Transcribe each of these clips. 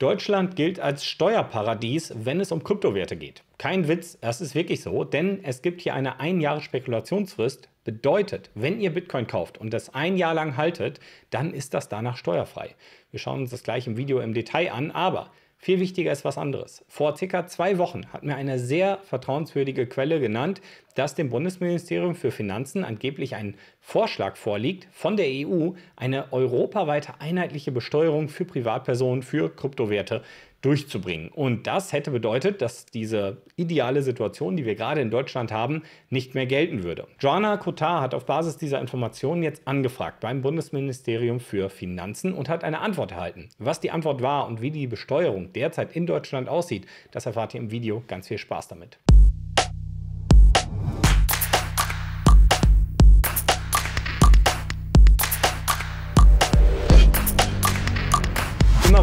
Deutschland gilt als Steuerparadies, wenn es um Kryptowerte geht. Kein Witz, das ist wirklich so, denn es gibt hier eine ein Jahre Spekulationsfrist. Bedeutet, wenn ihr Bitcoin kauft und das ein Jahr lang haltet, dann ist das danach steuerfrei. Wir schauen uns das gleich im Video im Detail an, aber viel wichtiger ist was anderes. Vor circa zwei Wochen hat mir eine sehr vertrauenswürdige Quelle genannt, dass dem Bundesministerium für Finanzen angeblich ein Vorschlag vorliegt, von der EU eine europaweite einheitliche Besteuerung für Privatpersonen für Kryptowerte durchzubringen. Und das hätte bedeutet, dass diese ideale Situation, die wir gerade in Deutschland haben, nicht mehr gelten würde. Joanna Kotar hat auf Basis dieser Informationen jetzt angefragt beim Bundesministerium für Finanzen und hat eine Antwort erhalten. Was die Antwort war und wie die Besteuerung derzeit in Deutschland aussieht, das erfahrt ihr im Video. Ganz viel Spaß damit.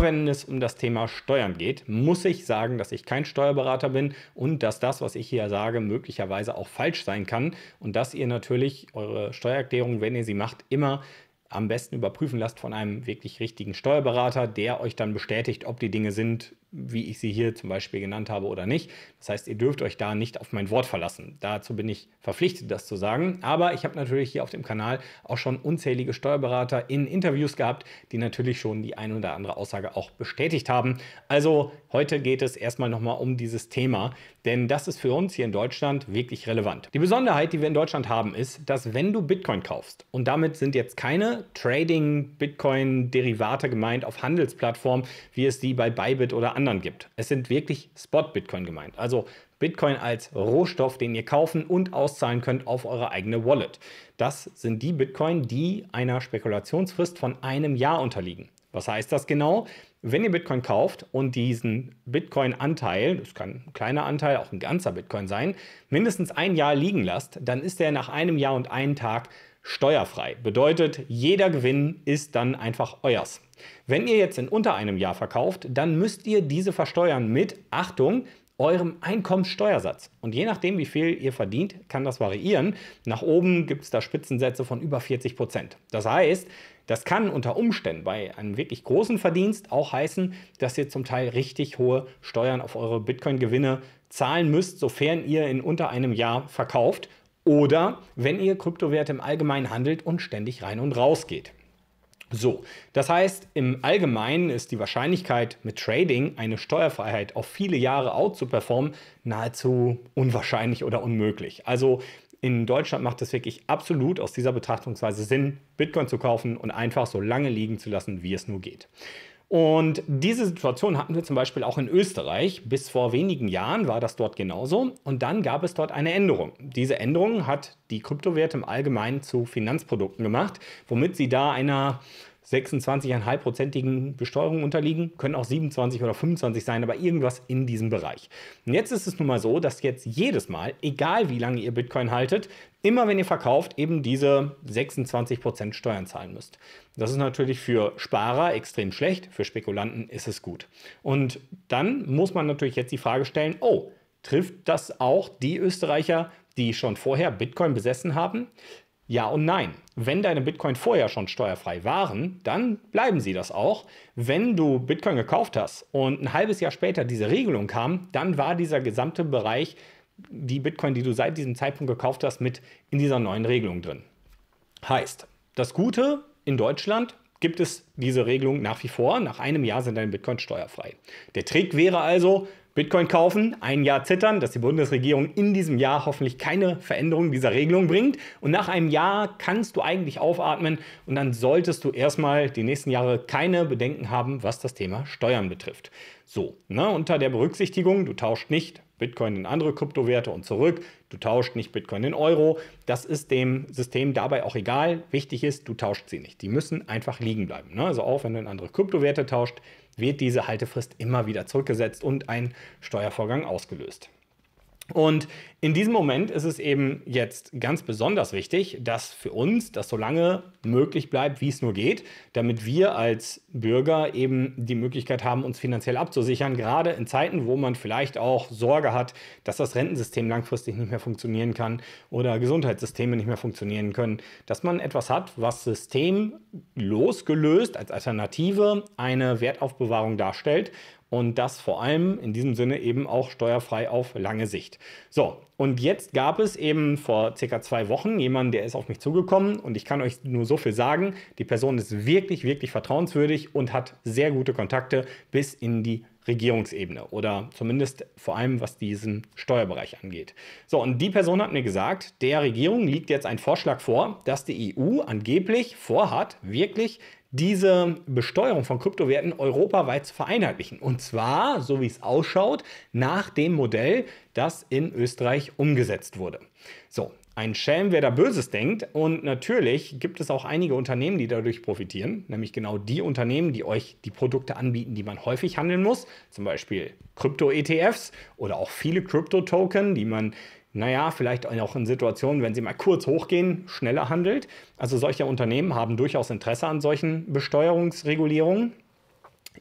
wenn es um das Thema Steuern geht, muss ich sagen, dass ich kein Steuerberater bin und dass das, was ich hier sage, möglicherweise auch falsch sein kann und dass ihr natürlich eure Steuererklärung, wenn ihr sie macht, immer am besten überprüfen lasst von einem wirklich richtigen Steuerberater, der euch dann bestätigt, ob die Dinge sind, wie ich sie hier zum Beispiel genannt habe oder nicht. Das heißt, ihr dürft euch da nicht auf mein Wort verlassen. Dazu bin ich verpflichtet, das zu sagen. Aber ich habe natürlich hier auf dem Kanal auch schon unzählige Steuerberater in Interviews gehabt, die natürlich schon die ein oder andere Aussage auch bestätigt haben. Also heute geht es erstmal nochmal um dieses Thema, denn das ist für uns hier in Deutschland wirklich relevant. Die Besonderheit, die wir in Deutschland haben, ist, dass wenn du Bitcoin kaufst, und damit sind jetzt keine Trading-Bitcoin-Derivate gemeint auf Handelsplattformen, wie es die bei Bybit oder anderen gibt. Es sind wirklich Spot-Bitcoin gemeint. Also Bitcoin als Rohstoff, den ihr kaufen und auszahlen könnt auf eure eigene Wallet. Das sind die Bitcoin, die einer Spekulationsfrist von einem Jahr unterliegen. Was heißt das genau? Wenn ihr Bitcoin kauft und diesen Bitcoin-Anteil, das kann ein kleiner Anteil, auch ein ganzer Bitcoin sein, mindestens ein Jahr liegen lasst, dann ist er nach einem Jahr und einem Tag steuerfrei. Bedeutet, jeder Gewinn ist dann einfach euers. Wenn ihr jetzt in unter einem Jahr verkauft, dann müsst ihr diese versteuern mit, Achtung, eurem Einkommenssteuersatz. Und je nachdem, wie viel ihr verdient, kann das variieren. Nach oben gibt es da Spitzensätze von über 40 Prozent. Das heißt, das kann unter Umständen bei einem wirklich großen Verdienst auch heißen, dass ihr zum Teil richtig hohe Steuern auf eure Bitcoin-Gewinne zahlen müsst, sofern ihr in unter einem Jahr verkauft oder wenn ihr Kryptowerte im Allgemeinen handelt und ständig rein und raus geht. So, das heißt, im Allgemeinen ist die Wahrscheinlichkeit, mit Trading eine Steuerfreiheit auf viele Jahre out zu performen, nahezu unwahrscheinlich oder unmöglich. Also in Deutschland macht es wirklich absolut aus dieser Betrachtungsweise Sinn, Bitcoin zu kaufen und einfach so lange liegen zu lassen, wie es nur geht. Und diese Situation hatten wir zum Beispiel auch in Österreich. Bis vor wenigen Jahren war das dort genauso. Und dann gab es dort eine Änderung. Diese Änderung hat die Kryptowerte im Allgemeinen zu Finanzprodukten gemacht, womit sie da einer 26,5-prozentigen Besteuerung unterliegen, können auch 27 oder 25 sein, aber irgendwas in diesem Bereich. Und jetzt ist es nun mal so, dass jetzt jedes Mal, egal wie lange ihr Bitcoin haltet, immer wenn ihr verkauft, eben diese 26% Steuern zahlen müsst. Das ist natürlich für Sparer extrem schlecht, für Spekulanten ist es gut. Und dann muss man natürlich jetzt die Frage stellen, oh, trifft das auch die Österreicher, die schon vorher Bitcoin besessen haben? Ja und nein. Wenn deine Bitcoin vorher schon steuerfrei waren, dann bleiben sie das auch. Wenn du Bitcoin gekauft hast und ein halbes Jahr später diese Regelung kam, dann war dieser gesamte Bereich die Bitcoin, die du seit diesem Zeitpunkt gekauft hast, mit in dieser neuen Regelung drin. Heißt, das Gute in Deutschland gibt es diese Regelung nach wie vor. Nach einem Jahr sind deine Bitcoin steuerfrei. Der Trick wäre also, Bitcoin kaufen, ein Jahr zittern, dass die Bundesregierung in diesem Jahr hoffentlich keine Veränderung dieser Regelung bringt. Und nach einem Jahr kannst du eigentlich aufatmen und dann solltest du erstmal die nächsten Jahre keine Bedenken haben, was das Thema Steuern betrifft. So, ne, unter der Berücksichtigung, du tauscht nicht Bitcoin in andere Kryptowerte und zurück. Du tauscht nicht Bitcoin in Euro. Das ist dem System dabei auch egal. Wichtig ist, du tauscht sie nicht. Die müssen einfach liegen bleiben. Ne? Also auch wenn du in andere Kryptowerte tauscht, wird diese Haltefrist immer wieder zurückgesetzt und ein Steuervorgang ausgelöst. Und in diesem Moment ist es eben jetzt ganz besonders wichtig, dass für uns das so lange möglich bleibt, wie es nur geht, damit wir als Bürger eben die Möglichkeit haben, uns finanziell abzusichern, gerade in Zeiten, wo man vielleicht auch Sorge hat, dass das Rentensystem langfristig nicht mehr funktionieren kann oder Gesundheitssysteme nicht mehr funktionieren können, dass man etwas hat, was systemlosgelöst als Alternative eine Wertaufbewahrung darstellt und das vor allem in diesem Sinne eben auch steuerfrei auf lange Sicht. So, und jetzt gab es eben vor circa zwei Wochen jemanden, der ist auf mich zugekommen und ich kann euch nur so viel sagen, die Person ist wirklich, wirklich vertrauenswürdig und hat sehr gute Kontakte bis in die Regierungsebene oder zumindest vor allem was diesen Steuerbereich angeht. So, und die Person hat mir gesagt, der Regierung liegt jetzt ein Vorschlag vor, dass die EU angeblich vorhat, wirklich diese Besteuerung von Kryptowerten europaweit zu vereinheitlichen. Und zwar, so wie es ausschaut, nach dem Modell, das in Österreich umgesetzt wurde. So, ein Schelm, wer da Böses denkt. Und natürlich gibt es auch einige Unternehmen, die dadurch profitieren, nämlich genau die Unternehmen, die euch die Produkte anbieten, die man häufig handeln muss, zum Beispiel Krypto-ETFs oder auch viele Krypto-Token, die man, naja, vielleicht auch in Situationen, wenn sie mal kurz hochgehen, schneller handelt. Also solche Unternehmen haben durchaus Interesse an solchen Besteuerungsregulierungen.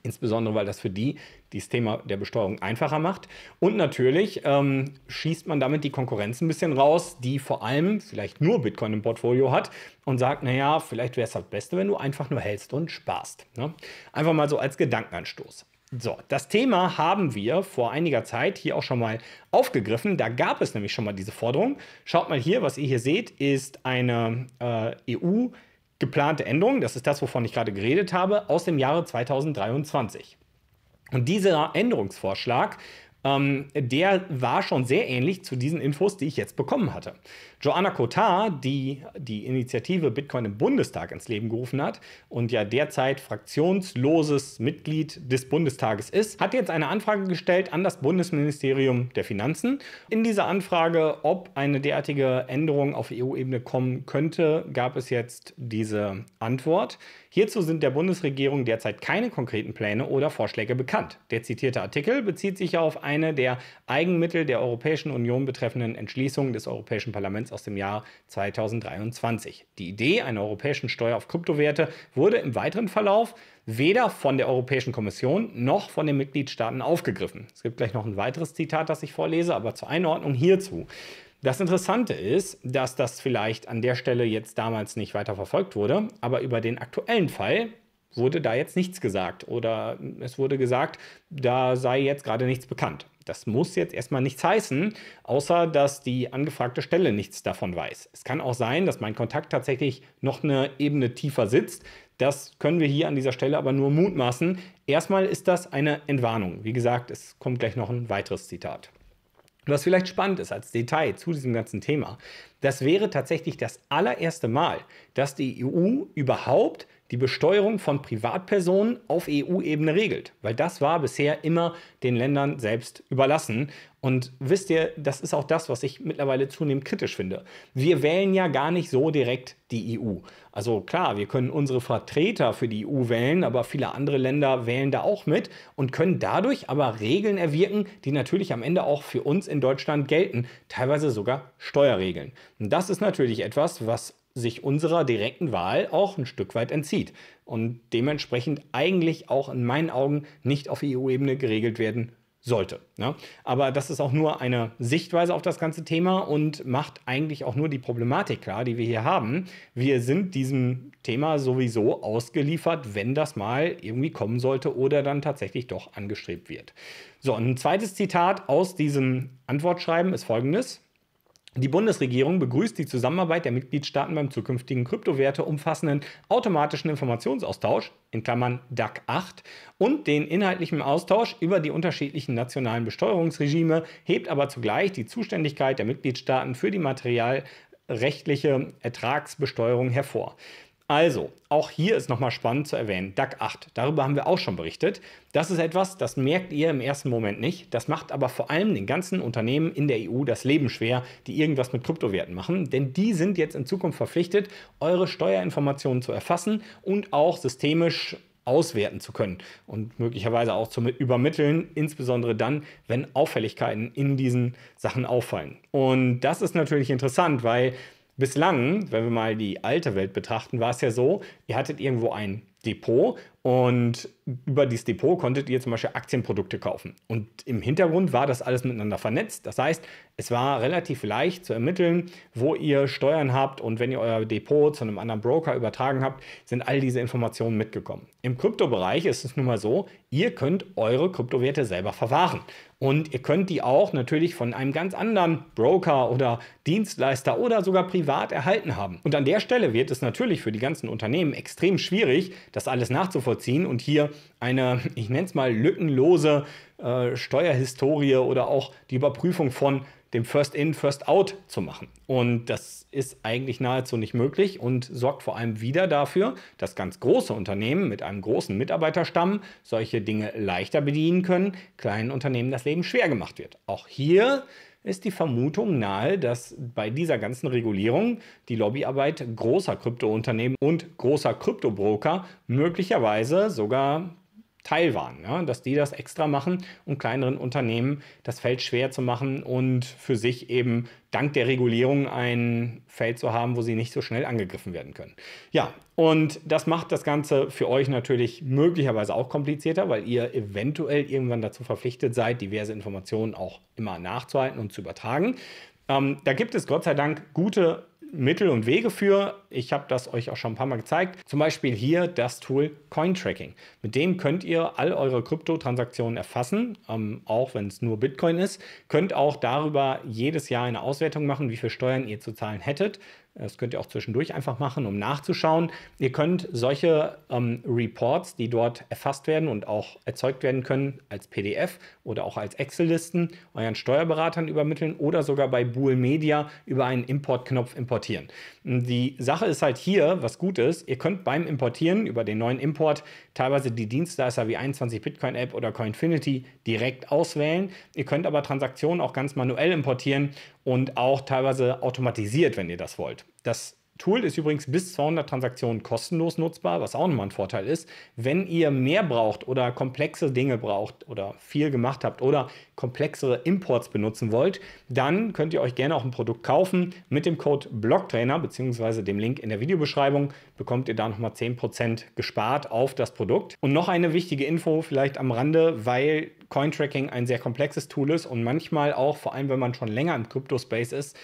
Insbesondere, weil das für die das Thema der Besteuerung einfacher macht. Und natürlich ähm, schießt man damit die Konkurrenz ein bisschen raus, die vor allem vielleicht nur Bitcoin im Portfolio hat und sagt, naja, vielleicht wäre es das halt Beste, wenn du einfach nur hältst und sparst. Ne? Einfach mal so als Gedankenanstoß. So, das Thema haben wir vor einiger Zeit hier auch schon mal aufgegriffen. Da gab es nämlich schon mal diese Forderung. Schaut mal hier, was ihr hier seht, ist eine äh, EU- geplante Änderung, das ist das, wovon ich gerade geredet habe, aus dem Jahre 2023. Und dieser Änderungsvorschlag ähm, der war schon sehr ähnlich zu diesen Infos, die ich jetzt bekommen hatte. Joanna Cotard, die die Initiative Bitcoin im Bundestag ins Leben gerufen hat und ja derzeit fraktionsloses Mitglied des Bundestages ist, hat jetzt eine Anfrage gestellt an das Bundesministerium der Finanzen. In dieser Anfrage, ob eine derartige Änderung auf EU-Ebene kommen könnte, gab es jetzt diese Antwort. Hierzu sind der Bundesregierung derzeit keine konkreten Pläne oder Vorschläge bekannt. Der zitierte Artikel bezieht sich auf ein eine der Eigenmittel der Europäischen Union betreffenden Entschließung des Europäischen Parlaments aus dem Jahr 2023. Die Idee einer europäischen Steuer auf Kryptowerte wurde im weiteren Verlauf weder von der Europäischen Kommission noch von den Mitgliedstaaten aufgegriffen. Es gibt gleich noch ein weiteres Zitat, das ich vorlese, aber zur Einordnung hierzu. Das Interessante ist, dass das vielleicht an der Stelle jetzt damals nicht weiter verfolgt wurde, aber über den aktuellen Fall, wurde da jetzt nichts gesagt oder es wurde gesagt, da sei jetzt gerade nichts bekannt. Das muss jetzt erstmal nichts heißen, außer dass die angefragte Stelle nichts davon weiß. Es kann auch sein, dass mein Kontakt tatsächlich noch eine Ebene tiefer sitzt. Das können wir hier an dieser Stelle aber nur mutmaßen. Erstmal ist das eine Entwarnung. Wie gesagt, es kommt gleich noch ein weiteres Zitat. Was vielleicht spannend ist als Detail zu diesem ganzen Thema, das wäre tatsächlich das allererste Mal, dass die EU überhaupt die Besteuerung von Privatpersonen auf EU-Ebene regelt, weil das war bisher immer den Ländern selbst überlassen. Und wisst ihr, das ist auch das, was ich mittlerweile zunehmend kritisch finde. Wir wählen ja gar nicht so direkt die EU. Also klar, wir können unsere Vertreter für die EU wählen, aber viele andere Länder wählen da auch mit und können dadurch aber Regeln erwirken, die natürlich am Ende auch für uns in Deutschland gelten, teilweise sogar Steuerregeln. Und das ist natürlich etwas, was sich unserer direkten Wahl auch ein Stück weit entzieht und dementsprechend eigentlich auch in meinen Augen nicht auf EU-Ebene geregelt werden sollte. Ne? Aber das ist auch nur eine Sichtweise auf das ganze Thema und macht eigentlich auch nur die Problematik klar, die wir hier haben. Wir sind diesem Thema sowieso ausgeliefert, wenn das mal irgendwie kommen sollte oder dann tatsächlich doch angestrebt wird. So, und ein zweites Zitat aus diesem Antwortschreiben ist folgendes. Die Bundesregierung begrüßt die Zusammenarbeit der Mitgliedstaaten beim zukünftigen Kryptowerte umfassenden automatischen Informationsaustausch in Klammern DAC 8 und den inhaltlichen Austausch über die unterschiedlichen nationalen Besteuerungsregime, hebt aber zugleich die Zuständigkeit der Mitgliedstaaten für die materialrechtliche Ertragsbesteuerung hervor. Also, auch hier ist nochmal spannend zu erwähnen, DAC 8, darüber haben wir auch schon berichtet. Das ist etwas, das merkt ihr im ersten Moment nicht. Das macht aber vor allem den ganzen Unternehmen in der EU das Leben schwer, die irgendwas mit Kryptowerten machen. Denn die sind jetzt in Zukunft verpflichtet, eure Steuerinformationen zu erfassen und auch systemisch auswerten zu können und möglicherweise auch zu übermitteln, insbesondere dann, wenn Auffälligkeiten in diesen Sachen auffallen. Und das ist natürlich interessant, weil Bislang, wenn wir mal die alte Welt betrachten, war es ja so, ihr hattet irgendwo einen Depot und über dieses Depot konntet ihr zum Beispiel Aktienprodukte kaufen. Und im Hintergrund war das alles miteinander vernetzt. Das heißt, es war relativ leicht zu ermitteln, wo ihr Steuern habt und wenn ihr euer Depot zu einem anderen Broker übertragen habt, sind all diese Informationen mitgekommen. Im Kryptobereich ist es nun mal so, ihr könnt eure Kryptowerte selber verwahren. Und ihr könnt die auch natürlich von einem ganz anderen Broker oder Dienstleister oder sogar privat erhalten haben. Und an der Stelle wird es natürlich für die ganzen Unternehmen extrem schwierig, das alles nachzuvollziehen und hier eine, ich nenne es mal, lückenlose äh, Steuerhistorie oder auch die Überprüfung von dem First-In, First-Out zu machen. Und das ist eigentlich nahezu nicht möglich und sorgt vor allem wieder dafür, dass ganz große Unternehmen mit einem großen Mitarbeiterstamm solche Dinge leichter bedienen können, kleinen Unternehmen das Leben schwer gemacht wird. Auch hier ist die Vermutung nahe, dass bei dieser ganzen Regulierung die Lobbyarbeit großer Kryptounternehmen und großer Kryptobroker möglicherweise sogar Teil waren, ja? dass die das extra machen, um kleineren Unternehmen das Feld schwer zu machen und für sich eben dank der Regulierung ein Feld zu haben, wo sie nicht so schnell angegriffen werden können. Ja, und das macht das Ganze für euch natürlich möglicherweise auch komplizierter, weil ihr eventuell irgendwann dazu verpflichtet seid, diverse Informationen auch immer nachzuhalten und zu übertragen. Ähm, da gibt es Gott sei Dank gute Mittel und Wege für. Ich habe das euch auch schon ein paar Mal gezeigt. Zum Beispiel hier das Tool Coin Tracking. Mit dem könnt ihr all eure Kryptotransaktionen erfassen, ähm, auch wenn es nur Bitcoin ist. Könnt auch darüber jedes Jahr eine Auswertung machen, wie viel Steuern ihr zu zahlen hättet. Das könnt ihr auch zwischendurch einfach machen, um nachzuschauen. Ihr könnt solche ähm, Reports, die dort erfasst werden und auch erzeugt werden können, als PDF oder auch als Excel-Listen euren Steuerberatern übermitteln oder sogar bei Bool Media über einen Import-Knopf importieren. Die Sache ist halt hier, was gut ist, ihr könnt beim Importieren über den neuen Import teilweise die Dienstleister wie 21 Bitcoin App oder Coinfinity direkt auswählen. Ihr könnt aber Transaktionen auch ganz manuell importieren und auch teilweise automatisiert, wenn ihr das wollt. Das Tool ist übrigens bis 200 Transaktionen kostenlos nutzbar, was auch nochmal ein Vorteil ist. Wenn ihr mehr braucht oder komplexe Dinge braucht oder viel gemacht habt oder komplexere Imports benutzen wollt, dann könnt ihr euch gerne auch ein Produkt kaufen. Mit dem Code BlockTrainer bzw. dem Link in der Videobeschreibung bekommt ihr da nochmal 10% gespart auf das Produkt. Und noch eine wichtige Info vielleicht am Rande, weil Cointracking ein sehr komplexes Tool ist und manchmal auch, vor allem wenn man schon länger im Crypto-Space ist,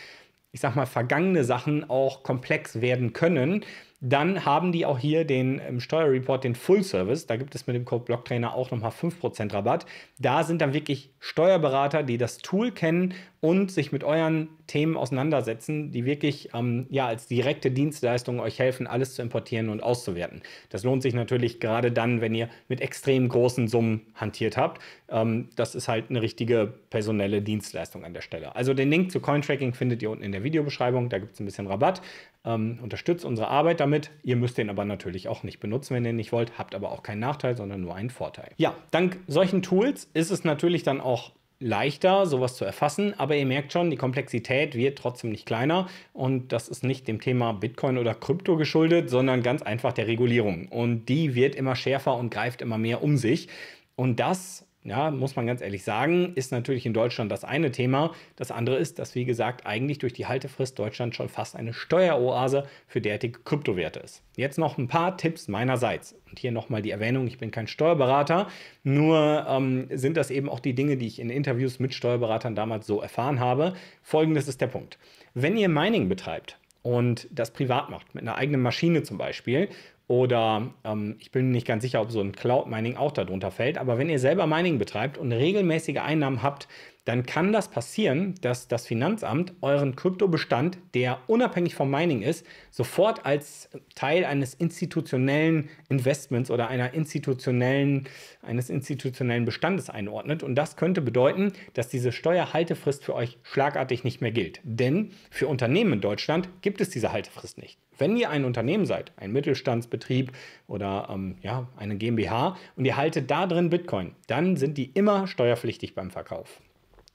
ich sag mal, vergangene Sachen auch komplex werden können, dann haben die auch hier den im ähm, Steuerreport den Full Service. Da gibt es mit dem Code Blocktrainer auch nochmal 5% Rabatt. Da sind dann wirklich Steuerberater, die das Tool kennen und sich mit euren Themen auseinandersetzen, die wirklich ähm, ja, als direkte Dienstleistung euch helfen, alles zu importieren und auszuwerten. Das lohnt sich natürlich gerade dann, wenn ihr mit extrem großen Summen hantiert habt. Ähm, das ist halt eine richtige personelle Dienstleistung an der Stelle. Also den Link zu Cointracking findet ihr unten in der Videobeschreibung. Da gibt es ein bisschen Rabatt. Ähm, unterstützt unsere Arbeit damit damit. Ihr müsst den aber natürlich auch nicht benutzen, wenn ihr nicht wollt, habt aber auch keinen Nachteil, sondern nur einen Vorteil. Ja, dank solchen Tools ist es natürlich dann auch leichter, sowas zu erfassen, aber ihr merkt schon, die Komplexität wird trotzdem nicht kleiner und das ist nicht dem Thema Bitcoin oder Krypto geschuldet, sondern ganz einfach der Regulierung und die wird immer schärfer und greift immer mehr um sich und das ja, muss man ganz ehrlich sagen, ist natürlich in Deutschland das eine Thema. Das andere ist, dass, wie gesagt, eigentlich durch die Haltefrist Deutschland schon fast eine Steueroase für derartige Kryptowerte ist. Jetzt noch ein paar Tipps meinerseits. Und hier nochmal die Erwähnung, ich bin kein Steuerberater, nur ähm, sind das eben auch die Dinge, die ich in Interviews mit Steuerberatern damals so erfahren habe. Folgendes ist der Punkt. Wenn ihr Mining betreibt, und das privat macht, mit einer eigenen Maschine zum Beispiel, oder ähm, ich bin nicht ganz sicher, ob so ein Cloud Mining auch darunter fällt. Aber wenn ihr selber Mining betreibt und regelmäßige Einnahmen habt, dann kann das passieren, dass das Finanzamt euren Kryptobestand, der unabhängig vom Mining ist, sofort als Teil eines institutionellen Investments oder einer institutionellen, eines institutionellen Bestandes einordnet. Und das könnte bedeuten, dass diese Steuerhaltefrist für euch schlagartig nicht mehr gilt. Denn für Unternehmen in Deutschland gibt es diese Haltefrist nicht. Wenn ihr ein Unternehmen seid, ein Mittelstandsbetrieb oder ähm, ja, eine GmbH und ihr haltet da drin Bitcoin, dann sind die immer steuerpflichtig beim Verkauf.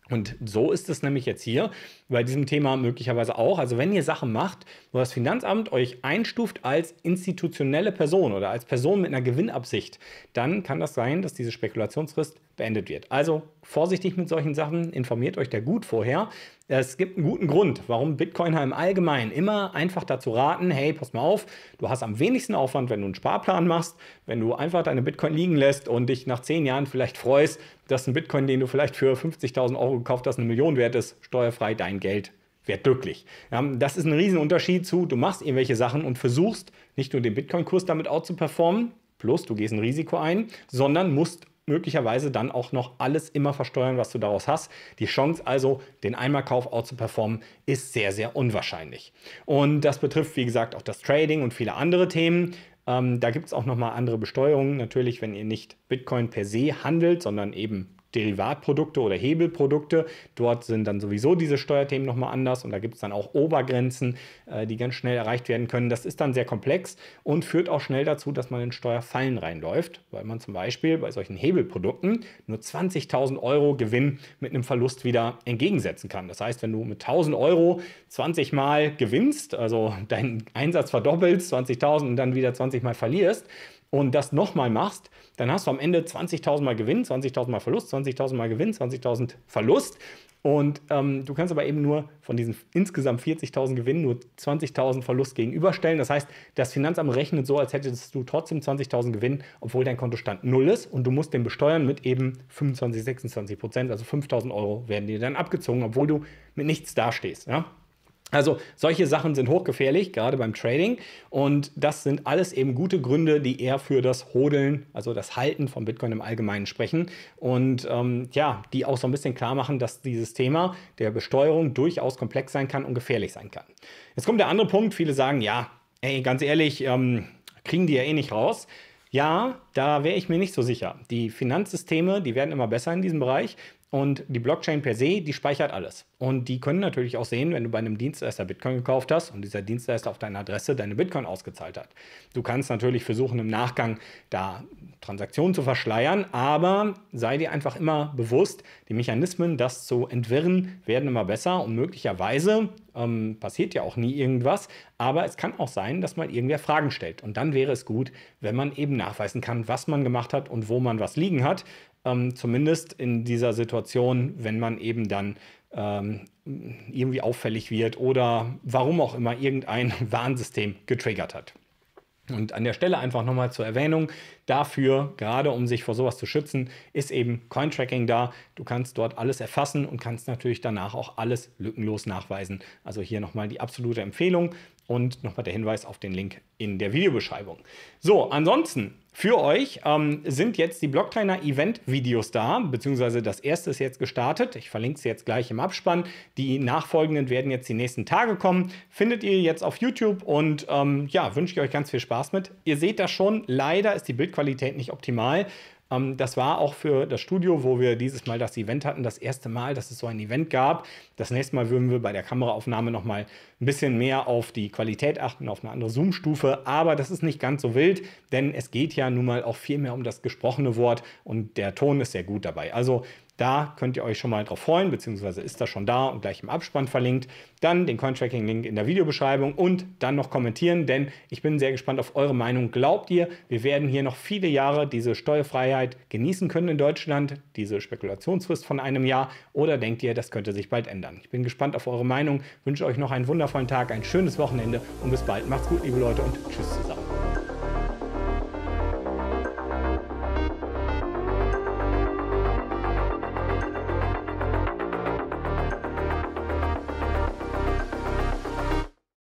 Und so ist es nämlich jetzt hier bei diesem Thema möglicherweise auch. Also wenn ihr Sachen macht, wo das Finanzamt euch einstuft als institutionelle Person oder als Person mit einer Gewinnabsicht, dann kann das sein, dass diese Spekulationsfrist beendet wird. Also vorsichtig mit solchen Sachen, informiert euch da gut vorher. Es gibt einen guten Grund, warum Bitcoiner im Allgemeinen immer einfach dazu raten, hey, pass mal auf, du hast am wenigsten Aufwand, wenn du einen Sparplan machst, wenn du einfach deine Bitcoin liegen lässt und dich nach zehn Jahren vielleicht freust, dass ein Bitcoin, den du vielleicht für 50.000 Euro gekauft hast, eine Million wert ist, steuerfrei dein Geld werd glücklich. das ist ein Riesenunterschied zu, du machst irgendwelche Sachen und versuchst nicht nur den Bitcoin-Kurs damit out zu performen, plus du gehst ein Risiko ein, sondern musst möglicherweise dann auch noch alles immer versteuern, was du daraus hast. Die Chance also, den Einmalkauf out zu performen, ist sehr, sehr unwahrscheinlich. Und das betrifft, wie gesagt, auch das Trading und viele andere Themen. Ähm, da gibt es auch nochmal andere Besteuerungen. Natürlich, wenn ihr nicht Bitcoin per se handelt, sondern eben Derivatprodukte oder Hebelprodukte. Dort sind dann sowieso diese Steuerthemen nochmal anders und da gibt es dann auch Obergrenzen, äh, die ganz schnell erreicht werden können. Das ist dann sehr komplex und führt auch schnell dazu, dass man in Steuerfallen reinläuft, weil man zum Beispiel bei solchen Hebelprodukten nur 20.000 Euro Gewinn mit einem Verlust wieder entgegensetzen kann. Das heißt, wenn du mit 1.000 Euro 20 Mal gewinnst, also deinen Einsatz verdoppelst, 20.000 und dann wieder 20 Mal verlierst, und das nochmal machst, dann hast du am Ende 20.000 Mal Gewinn, 20.000 Mal Verlust, 20.000 Mal Gewinn, 20.000 Verlust. Und ähm, du kannst aber eben nur von diesen insgesamt 40.000 Gewinnen nur 20.000 Verlust gegenüberstellen. Das heißt, das Finanzamt rechnet so, als hättest du trotzdem 20.000 Gewinn, obwohl dein Kontostand null ist und du musst den besteuern mit eben 25, 26 Prozent, also 5.000 Euro werden dir dann abgezogen, obwohl du mit nichts dastehst. Ja? Also solche Sachen sind hochgefährlich, gerade beim Trading. Und das sind alles eben gute Gründe, die eher für das Hodeln, also das Halten von Bitcoin im Allgemeinen sprechen. Und ähm, ja, die auch so ein bisschen klar machen, dass dieses Thema der Besteuerung durchaus komplex sein kann und gefährlich sein kann. Jetzt kommt der andere Punkt. Viele sagen, ja, ey, ganz ehrlich, ähm, kriegen die ja eh nicht raus. Ja, da wäre ich mir nicht so sicher. Die Finanzsysteme, die werden immer besser in diesem Bereich. Und die Blockchain per se, die speichert alles. Und die können natürlich auch sehen, wenn du bei einem Dienstleister Bitcoin gekauft hast und dieser Dienstleister auf deine Adresse deine Bitcoin ausgezahlt hat. Du kannst natürlich versuchen, im Nachgang da Transaktionen zu verschleiern, aber sei dir einfach immer bewusst, die Mechanismen, das zu entwirren, werden immer besser und möglicherweise ähm, passiert ja auch nie irgendwas. Aber es kann auch sein, dass mal irgendwer Fragen stellt. Und dann wäre es gut, wenn man eben nachweisen kann, was man gemacht hat und wo man was liegen hat. Ähm, zumindest in dieser Situation, wenn man eben dann ähm, irgendwie auffällig wird oder warum auch immer irgendein Warnsystem getriggert hat. Und an der Stelle einfach nochmal zur Erwähnung, dafür, gerade um sich vor sowas zu schützen, ist eben Cointracking da. Du kannst dort alles erfassen und kannst natürlich danach auch alles lückenlos nachweisen. Also hier nochmal die absolute Empfehlung und nochmal der Hinweis auf den Link in der Videobeschreibung. So, ansonsten für euch ähm, sind jetzt die Blockliner Event Videos da, beziehungsweise das erste ist jetzt gestartet. Ich verlinke es jetzt gleich im Abspann. Die nachfolgenden werden jetzt die nächsten Tage kommen. Findet ihr jetzt auf YouTube und ähm, ja, wünsche ich euch ganz viel Spaß mit. Ihr seht das schon, leider ist die Bildqualität nicht optimal. Ähm, das war auch für das Studio, wo wir dieses Mal das Event hatten, das erste Mal, dass es so ein Event gab. Das nächste Mal würden wir bei der Kameraaufnahme nochmal ein bisschen mehr auf die Qualität achten, auf eine andere Zoom-Stufe. Aber das ist nicht ganz so wild, denn es geht ja nun mal auch viel mehr um das gesprochene Wort und der Ton ist sehr gut dabei. Also da könnt ihr euch schon mal drauf freuen, beziehungsweise ist das schon da und gleich im Abspann verlinkt. Dann den cointracking link in der Videobeschreibung und dann noch kommentieren, denn ich bin sehr gespannt auf eure Meinung. Glaubt ihr, wir werden hier noch viele Jahre diese Steuerfreiheit genießen können in Deutschland, diese Spekulationsfrist von einem Jahr, oder denkt ihr, das könnte sich bald ändern? Ich bin gespannt auf eure Meinung, wünsche euch noch einen wundervollen Tag, ein schönes Wochenende und bis bald. Macht's gut, liebe Leute, und tschüss zusammen.